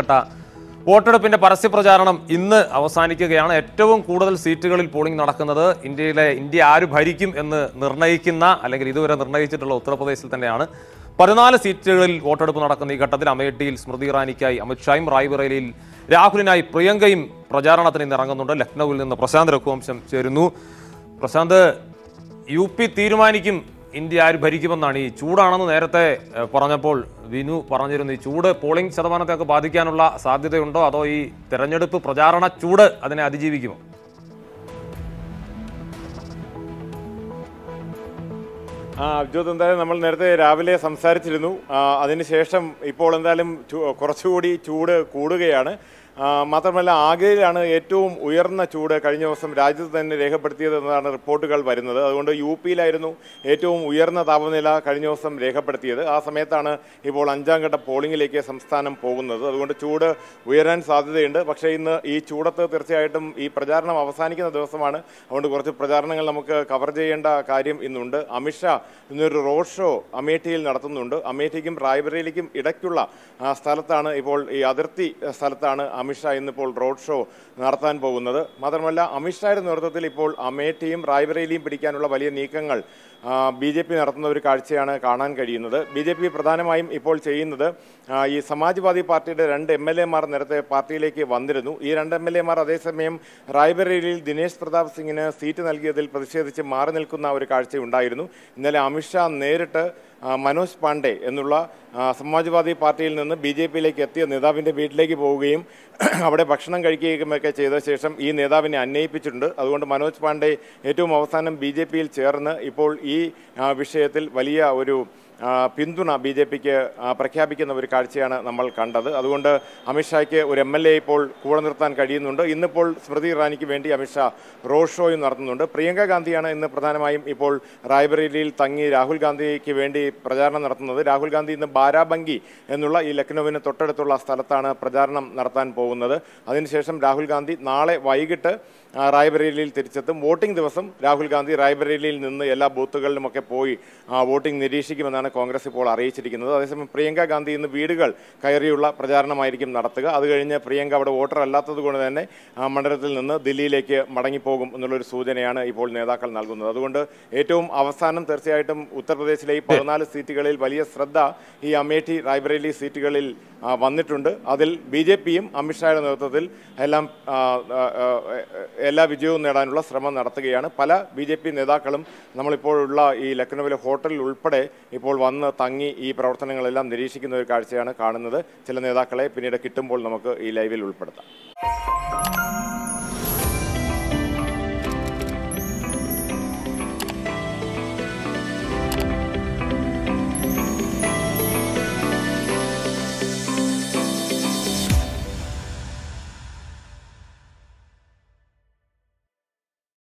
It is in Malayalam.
ഘട്ട വോട്ടെടുപ്പിന്റെ പരസ്യ പ്രചാരണം ഇന്ന് അവസാനിക്കുകയാണ് ഏറ്റവും കൂടുതൽ സീറ്റുകളിൽ പോളിംഗ് നടക്കുന്നത് ഇന്ത്യയിലെ ഇന്ത്യ ആര് ഭരിക്കും എന്ന് നിർണ്ണയിക്കുന്ന അല്ലെങ്കിൽ ഇതുവരെ നിർണ്ണയിച്ചിട്ടുള്ള ഉത്തർപ്രദേശിൽ തന്നെയാണ് പതിനാല് സീറ്റുകളിൽ വോട്ടെടുപ്പ് നടക്കുന്ന ഈ ഘട്ടത്തിൽ അമേഠിയിൽ സ്മൃതി ഇറാനിക്കായി അമിത്ഷായും റായ്ബറേലിയിൽ രാഹുലിനായി പ്രിയങ്കയും പ്രചാരണത്തിന് ഇന്ന് ഇറങ്ങുന്നുണ്ട് ലക്നൌവിൽ നിന്ന് പ്രശാന്ത് രഘുവംശം ചേരുന്നു പ്രശാന്ത് യു തീരുമാനിക്കും ഇന്ത്യ ആര് ഭരിക്കുമെന്നാണ് ഈ ചൂടാണെന്ന് നേരത്തെ പറഞ്ഞപ്പോൾ വിനു പറഞ്ഞിരുന്നു ഈ ചൂട് പോളിംഗ് ശതമാനത്തെയൊക്കെ ബാധിക്കാനുള്ള സാധ്യതയുണ്ടോ അതോ ഈ തെരഞ്ഞെടുപ്പ് പ്രചാരണ ചൂട് അതിനെ അതിജീവിക്കുമോ ആ അബ്ജോത് എന്തായാലും നമ്മൾ നേരത്തെ രാവിലെ സംസാരിച്ചിരുന്നു അതിനുശേഷം ഇപ്പോൾ എന്തായാലും കുറച്ചുകൂടി ചൂട് കൂടുകയാണ് മാത്രമല്ല ആഗ്രയിലാണ് ഏറ്റവും ഉയർന്ന ചൂട് കഴിഞ്ഞ ദിവസം രാജ്യത്ത് തന്നെ രേഖപ്പെടുത്തിയത് എന്നതാണ് റിപ്പോർട്ടുകൾ വരുന്നത് അതുകൊണ്ട് യു പിയിലായിരുന്നു ഏറ്റവും ഉയർന്ന താപനില കഴിഞ്ഞ ദിവസം രേഖപ്പെടുത്തിയത് ആ സമയത്താണ് ഇപ്പോൾ അഞ്ചാം ഘട്ട പോളിംഗിലേക്ക് സംസ്ഥാനം പോകുന്നത് അതുകൊണ്ട് ചൂട് ഉയരാൻ സാധ്യതയുണ്ട് പക്ഷേ ഇന്ന് ഈ ചൂടത്ത് തീർച്ചയായിട്ടും ഈ പ്രചാരണം അവസാനിക്കുന്ന ദിവസമാണ് അതുകൊണ്ട് കുറച്ച് പ്രചാരണങ്ങൾ നമുക്ക് കവർ ചെയ്യേണ്ട കാര്യം ഇന്നുണ്ട് അമിത്ഷാ ഇന്നൊരു റോഡ് ഷോ അമേഠിയിൽ നടത്തുന്നുണ്ട് അമേഠിക്കും റായ്ബറയിലേക്കും ഇടയ്ക്കുള്ള സ്ഥലത്താണ് ഇപ്പോൾ ഈ അതിർത്തി സ്ഥലത്താണ് അമിത്ഷാ ഇന്നിപ്പോൾ റോഡ് ഷോ നടത്താൻ പോകുന്നത് മാത്രമല്ല അമിത്ഷായുടെ നേതൃത്വത്തിൽ ഇപ്പോൾ അമേഠിയും റായ്ബറേലിയും പിടിക്കാനുള്ള വലിയ നീക്കങ്ങൾ ബി ജെ പി നടത്തുന്ന ഒരു കാഴ്ചയാണ് കാണാൻ കഴിയുന്നത് ബി ജെ പി പ്രധാനമായും ഇപ്പോൾ ചെയ്യുന്നത് ഈ സമാജ്വാദി പാർട്ടിയുടെ രണ്ട് എം എൽ മാർ നേരത്തെ പാർട്ടിയിലേക്ക് വന്നിരുന്നു ഈ രണ്ട് എം എൽ മാർ അതേസമയം റായ്ബറേലിയിൽ ദിനേശ് പ്രതാപ് സിംഗിന് സീറ്റ് നൽകിയതിൽ പ്രതിഷേധിച്ച് മാറി നിൽക്കുന്ന ഒരു കാഴ്ചയുണ്ടായിരുന്നു ഇന്നലെ അമിത്ഷാ നേരിട്ട് മനോജ് പാണ്ഡെ എന്നുള്ള സമാജ്വാദി പാർട്ടിയിൽ നിന്ന് ബി ജെ പിയിലേക്ക് എത്തിയ നേതാവിൻ്റെ വീട്ടിലേക്ക് പോവുകയും അവിടെ ഭക്ഷണം കഴിക്കുകയും ഒക്കെ ചെയ്ത ശേഷം ഈ നേതാവിനെ അന്വയിപ്പിച്ചിട്ടുണ്ട് അതുകൊണ്ട് മനോജ് പാണ്ഡെ ഏറ്റവും അവസാനം ബി ചേർന്ന് ഇപ്പോൾ ഈ വിഷയത്തിൽ വലിയ ഒരു പിന്തുണ ബി ജെ പിക്ക് പ്രഖ്യാപിക്കുന്ന ഒരു കാഴ്ചയാണ് നമ്മൾ കണ്ടത് അതുകൊണ്ട് അമിത്ഷായ്ക്ക് ഒരു എം എൽ എ ഇപ്പോൾ കൂടെ നിർത്താൻ കഴിയുന്നുണ്ട് ഇന്നിപ്പോൾ സ്മൃതി ഇറാനിക്ക് വേണ്ടി അമിത്ഷാ റോഡ് ഷോയും നടത്തുന്നുണ്ട് പ്രിയങ്ക ഗാന്ധിയാണ് ഇന്ന് പ്രധാനമായും ഇപ്പോൾ റായ്ബറേലിയിൽ തങ്ങി രാഹുൽ ഗാന്ധിക്ക് വേണ്ടി പ്രചാരണം നടത്തുന്നത് രാഹുൽ ഗാന്ധി ഇന്ന് ബാരാബങ്കി എന്നുള്ള ഈ ലക്നൌവിന് തൊട്ടടുത്തുള്ള സ്ഥലത്താണ് പ്രചാരണം നടത്താൻ പോകുന്നത് അതിനുശേഷം രാഹുൽ ഗാന്ധി നാളെ വൈകിട്ട് റായ്ബറേലിയിൽ തിരിച്ചെത്തും വോട്ടിംഗ് ദിവസം രാഹുൽ ഗാന്ധി റായ്ബറേലിയിൽ നിന്ന് എല്ലാ ബൂത്തുകളിലുമൊക്കെ പോയി വോട്ടിംഗ് നിരീക്ഷിക്കുമെന്നാണ് കോൺഗ്രസ് ഇപ്പോൾ അറിയിച്ചിരിക്കുന്നത് അതേസമയം പ്രിയങ്ക ഗാന്ധി ഇന്ന് വീടുകൾ കയറിയുള്ള പ്രചാരണമായിരിക്കും നടത്തുക അത് കഴിഞ്ഞ് പ്രിയങ്ക അവിടെ വോട്ടർ അല്ലാത്തത് കൊണ്ട് തന്നെ മണ്ഡലത്തിൽ നിന്ന് ദില്ലിയിലേക്ക് മടങ്ങിപ്പോകും എന്നുള്ളൊരു സൂചനയാണ് ഇപ്പോൾ നേതാക്കൾ നൽകുന്നത് അതുകൊണ്ട് ഏറ്റവും അവസാനം തീർച്ചയായിട്ടും ഉത്തർപ്രദേശിലെ ഈ പതിനാല് സീറ്റുകളിൽ വലിയ ശ്രദ്ധ ഈ അമേഠി റായ്ബറേലി സീറ്റുകളിൽ വന്നിട്ടുണ്ട് അതിൽ ബി ജെ പിയും അമിത്ഷായുടെ നേതൃത്വത്തിൽ എല്ലാം എല്ലാ വിജയവും നേടാനുള്ള ശ്രമം നടത്തുകയാണ് പല ബി ജെ പി നേതാക്കളും നമ്മളിപ്പോഴുള്ള ഈ ലക്നൌവിലെ ഹോട്ടലിൽ ഉൾപ്പെടെ ഇപ്പോൾ വന്ന് തങ്ങി ഈ പ്രവർത്തനങ്ങളെല്ലാം നിരീക്ഷിക്കുന്ന ഒരു കാഴ്ചയാണ് കാണുന്നത് ചില നേതാക്കളെ പിന്നീട് കിട്ടുമ്പോൾ നമുക്ക് ഈ ലൈവിൽ ഉൾപ്പെടുത്താം